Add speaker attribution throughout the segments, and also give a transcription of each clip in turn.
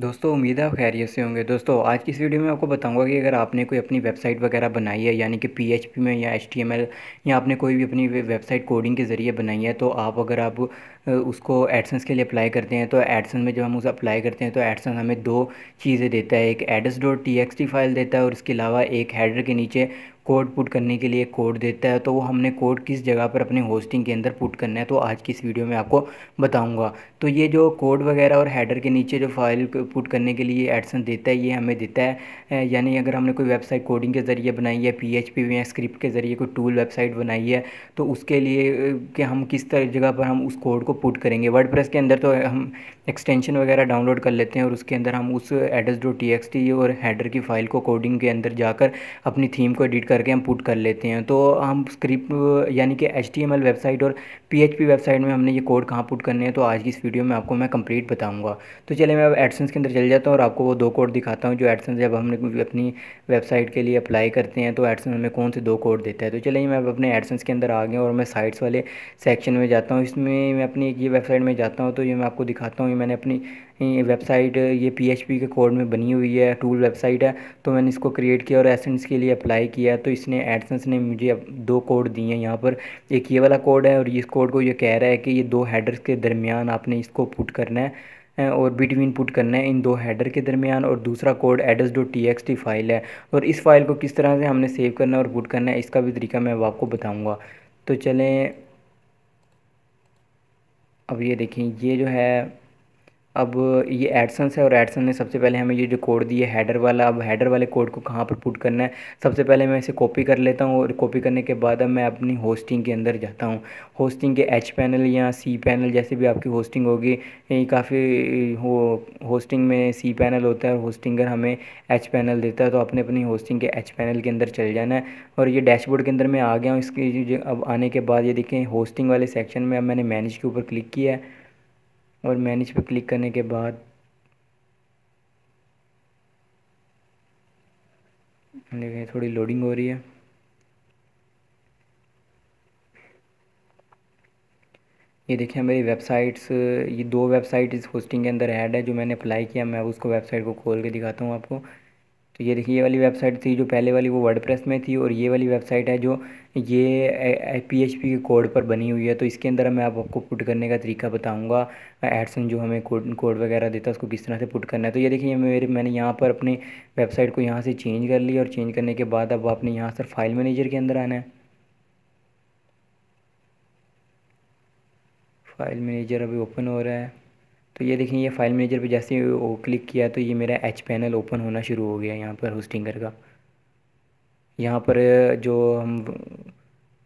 Speaker 1: दोस्तों उम्मीद है आप खैरियत से होंगे दोस्तों आज की इस वीडियो में आपको बताऊंगा कि अगर आपने कोई अपनी वेबसाइट वगैरह बनाई है यानी कि पीएचपी में या एचटीएमएल या आपने कोई भी अपनी वेबसाइट कोडिंग के ज़रिए बनाई है तो आप अगर आप उसको एडसन्स के लिए अप्लाई करते हैं तो एडसन में जब हम उसे अप्लाई करते हैं तो एडसन हमें दो चीज़ें देता है एक एडस डॉट टी फाइल देता है और इसके अलावा एक हैडर के नीचे कोड पुट करने के लिए कोड देता है तो वो हमने कोड किस जगह पर अपने होस्टिंग के अंदर पुट करना है तो आज की इस वीडियो में आपको बताऊँगा तो ये जो कोड वगैरह और हैडर के नीचे जो फाइल पुट करने के लिए एडसन देता है ये हमें देता है यानी अगर हमने कोई वेबसाइट कोडिंग के ज़रिए बनाई है पी एच पी या स्क्रिप्ट के ज़रिए कोई टूल वेबसाइट बनाई है तो उसके लिए कि हम किस तरह जगह पर हम उस कोड को पुट करेंगे वर्ड के अंदर तो हम एक्सटेंशन वगैरह डाउनलोड कर लेते हैं और उसके अंदर हम उस एड्रेस डॉट टी और हेडर की फ़ाइल को कोडिंग के अंदर जाकर अपनी थीम को एडिट करके हम पुट कर लेते हैं तो हम स्क्रिप्ट यानी कि एच वेबसाइट और पीएचपी वेबसाइट में हमने ये कोड कहाँ पुट करने हैं तो आज की इस वीडियो में आपको मैं कंप्लीट बताऊंगा तो चलिए मैं अब एडसेंस के अंदर चल जाता हूँ और आपको वो दो कोड दिखाता हूँ जो एडसेंस जब हम अपनी वेबसाइट के लिए अप्लाई करते हैं तो एडसेंस हमें कौन से दो कोड देता है तो चलिए मैं अब अपने एडसेंस के अंदर आ गया और मैं साइट्स वाले सेक्शन में जाता हूँ इसमें मैं अपनी ये वेबसाइट में जाता हूँ तो ये मैं आपको दिखाता हूँ ये मैंने अपनी वेबसाइट ये पी के कोड में बनी हुई है टूल वेबसाइट है तो मैंने इसको क्रिएट किया और एसेंस के लिए अप्लाई किया तो इसने एडसेंस ने मुझे दो कोड दिए हैं यहाँ पर एक ये वाला कोड है और इस कोड को ये कह रहा है कि ये दो हेडर्स के दरमियान आपने इसको पुट करना है और बिटवीन पुट करना है इन दो हेडर के दरमियान और दूसरा code address dot T X T file है और इस फाइल को किस तरह से हमने सेव करना है और पुट करना है इसका भी तरीका मैं अब आपको बताऊँगा तो चलें अब ये देखें ये जो है अब ये एडसन्स है और एडसन ने सबसे पहले हमें ये जो कोड दिया हैडर वाला अब हैडर वाले कोड को कहाँ पर पुट करना है सबसे पहले मैं इसे कॉपी कर लेता हूँ और कॉपी करने के बाद अब मैं अपनी होस्टिंग के अंदर जाता हूँ होस्टिंग के एच पैनल या सी पैनल जैसे भी आपकी होस्टिंग होगी यही काफ़ी हो होस्टिंग में सी पैनल होता है और होस्टिंगर हमें एच पैनल देता है तो अपने अपनी होस्टिंग के एच पैनल के अंदर चले जाना है और ये डैशबोर्ड के अंदर मैं आ गया हूँ इसके अब आने के बाद ये देखें होस्टिंग वाले सेक्शन में अब मैंने मैनेज के ऊपर क्लिक किया है और मैनेज पर क्लिक करने के बाद थोड़ी लोडिंग हो रही है ये देखिए मेरी वेबसाइट्स ये दो वेबसाइट इस होस्टिंग के अंदर ऐड है जो मैंने अप्लाई किया मैं उसको वेबसाइट को खोल के दिखाता हूँ आपको तो ये देखिए ये वाली वेबसाइट थी जो पहले वाली वो वर्डप्रेस में थी और ये वाली वेबसाइट है जो ये पी एच पी के कोड पर बनी हुई है तो इसके अंदर मैं आप आपको पुट करने का तरीका बताऊंगा एडसन जो हमें कोड कोड वगैरह देता है उसको किस तरह से पुट करना है तो ये देखिए मेरे मैंने यहाँ पर अपने वेबसाइट को यहाँ से चेंज कर लिया और चेंज करने के बाद अब आपने यहाँ से फाइल मैनेजर के अंदर आना है फाइल मैनेजर अभी ओपन हो रहा है तो ये देखें ये फाइल मैनेजर पे जैसे वो क्लिक किया तो ये मेरा एच पैनल ओपन होना शुरू हो गया यहाँ पर होस्टिंगर का यहाँ पर जो हम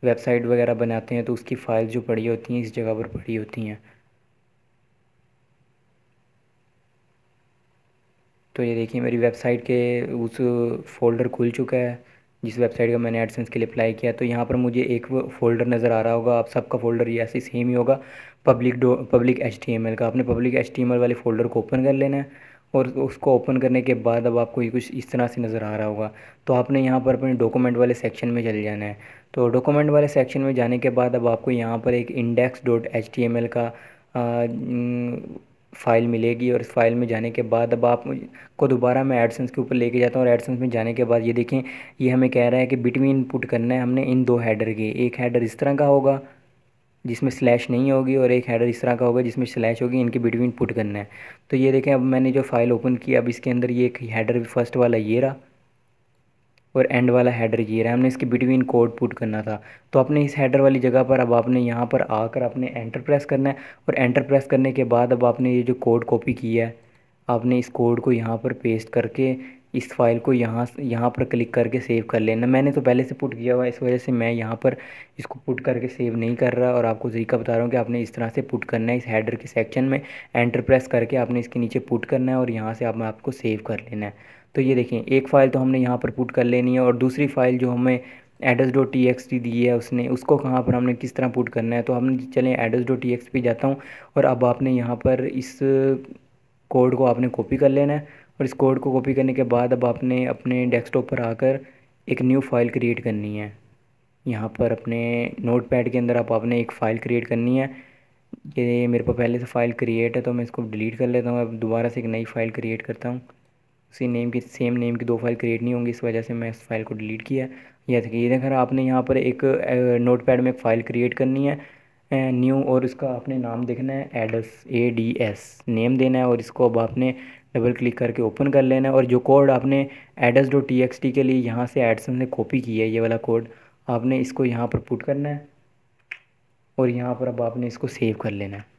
Speaker 1: वेबसाइट वगैरह बनाते हैं तो उसकी फ़ाइल जो पड़ी होती हैं इस जगह पर पड़ी होती हैं तो ये देखिए मेरी वेबसाइट के उस फोल्डर खुल चुका है जिस वेबसाइट का मैंने एडसेंस के लिए अप्लाई किया तो यहाँ पर मुझे एक फ़ोल्डर नज़र आ रहा होगा आप सबका फ़ोल्डर ये ऐसे सेम ही होगा पब्लिक डो पब्लिक एच का आपने पब्लिक एच वाले फ़ोल्डर को ओपन कर लेना है और उसको ओपन करने के बाद अब आपको ये कुछ इस तरह से नज़र आ रहा होगा तो आपने यहाँ पर अपने डॉक्यूमेंट वाले सेक्शन में चले जाना है तो डॉक्यूमेंट वाले सेक्शन में जाने के बाद अब आपको यहाँ पर एक इंडेक्स डॉट एच का फ़ाइल मिलेगी और इस फाइल में जाने के बाद अब आप को दोबारा मैं एडसेंस के ऊपर लेके जाता हूँ और एडसेंस में जाने के बाद ये देखें ये हमें कह रहा है कि बिटवीन पुट करना है हमने इन दो हैडर के एक हैडर इस तरह का होगा जिसमें स्लैश नहीं होगी और एक हैडर इस तरह का होगा जिसमें स्लैश होगी इनके बिटवीन पुट करना है तो ये देखें अब मैंने जो फाइल ओपन की अब इसके अंदर ये एक हैडर फर्स्ट वाला ये रहा और एंड वाला हैडर ये रहा हमने इसके बिटवीन कोड पुट करना था तो आपने इस हैडर वाली जगह पर अब आपने यहाँ पर आकर आपने एंटर प्रेस करना है और एंटर प्रेस करने के बाद अब आपने ये जो कोड कॉपी किया है आपने इस कोड को यहाँ पर पेस्ट करके इस फाइल को यहाँ यहाँ पर क्लिक करके सेव कर लेना मैंने तो पहले से पुट किया हुआ इस वजह से मैं यहाँ पर इसको पुट करके सेव नहीं कर रहा और आपको तरीका बता रहा हूँ कि आपने इस तरह से पुट करना है इस हेडर के सेक्शन में एंटर प्रेस करके आपने इसके नीचे पुट करना है और यहाँ से आप, आपको सेव कर लेना है तो ये देखें एक फ़ाइल तो हमने यहाँ पर पुट कर लेनी है और दूसरी फाइल जो हमें address dot T X T दी है उसने उसको कहाँ पर हमने किस तरह पुट करना है तो हम चलें एड्रेस डॉट टी एक्स पी जाता हूँ और अब आपने यहाँ पर इस कोड को आपने कॉपी कर लेना है और इस कोड को कॉपी करने के बाद अब आपने अपने डेस्कटॉप पर आकर एक न्यू फाइल क्रिएट करनी है यहाँ पर अपने नोट पैड के अंदर आप आपने एक फ़ाइल क्रिएट करनी है ये मेरे पास पहले से फ़ाइल क्रिएट है तो मैं इसको डिलीट कर लेता हूँ अब दोबारा से एक नई फ़ाइल क्रिएट करता हूँ उसी नेम की सेम नेम की दो फाइल क्रिएट नहीं होंगी इस वजह से मैं इस फाइल को डिलीट किया है या ये देखा आपने यहाँ पर एक नोट पैड में एक फ़ाइल क्रिएट करनी है न्यू और इसका आपने नाम देखना है address A D S name देना है और इसको अब आपने डबल क्लिक करके ओपन कर लेना है और जो कोड आपने address dot T X T के लिए यहाँ से एडसन से कॉपी की है ये वाला कोड आपने इसको यहाँ पर पुट करना है और यहाँ पर अब आपने इसको सेव कर लेना है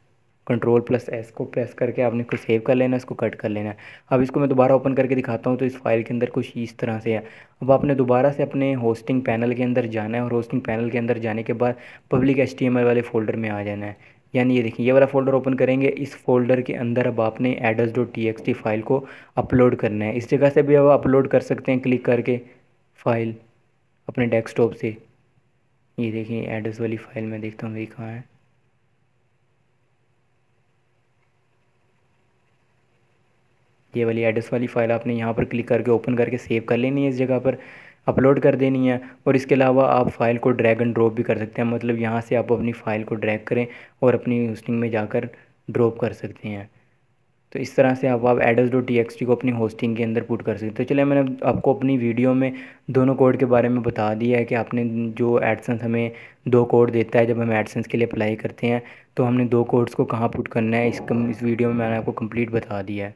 Speaker 1: कंट्रोल प्लस एस को प्रेस करके आपने इसको सेव कर लेना इसको कट कर लेना है अब इसको मैं दोबारा ओपन करके दिखाता हूँ तो इस फाइल के अंदर कुछ इस तरह से है अब आपने दोबारा से अपने होस्टिंग पैनल के अंदर जाना है और होस्टिंग पैनल के अंदर जाने के बाद पब्लिक एच वाले फ़ोल्डर में आ जाना है यानी ये देखिए ये वाला फोल्डर ओपन करेंगे इस फोल्डर के अंदर अब आपने एड्रेस डॉट टी फाइल को अपलोड करना है इस जगह से भी अब अपलोड कर सकते हैं क्लिक करके फाइल अपने डेस्कटॉप से ये देखिए एड्रेस वाली फ़ाइल मैं देखता हूँ ये कहाँ है ये वाली एड्रेस वाली फ़ाइल आपने यहाँ पर क्लिक करके ओपन करके सेव कर लेनी है इस जगह पर अपलोड कर देनी है और इसके अलावा आप फ़ाइल को ड्रैग एंड ड्रॉप भी कर सकते हैं मतलब यहाँ से आप अपनी फ़ाइल को ड्रैग करें और अपनी होस्टिंग में जाकर ड्रॉप कर सकते हैं तो इस तरह से आप आप एड्रेस डॉट टी को अपनी होस्टिंग के अंदर पुट कर सकते हैं तो चलिए मैंने आपको अपनी वीडियो में दोनों कोड के बारे में बता दिया है कि आपने जो एडसेंस हमें दो कोड देता है जब हम एडसेंस के लिए अप्लाई करते हैं तो हमने दो कोड्स को कहाँ पुट करना है इस कम इस वीडियो में मैंने आपको कंप्लीट बता दिया है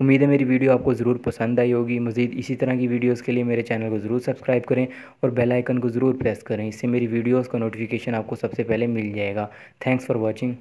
Speaker 1: उम्मीद है मेरी वीडियो आपको ज़रूर पसंद आई होगी मज़ीद इसी तरह की वीडियोज़ के लिए मेरे चैनल को ज़रूर सब्सक्राइब करें और बेल आइकन को ज़रूर प्रेस करें इससे मेरी वीडियोज़ का नोटिफिकेशन आपको सबसे पहले मिल जाएगा थैंक्स फॉर वॉचिंग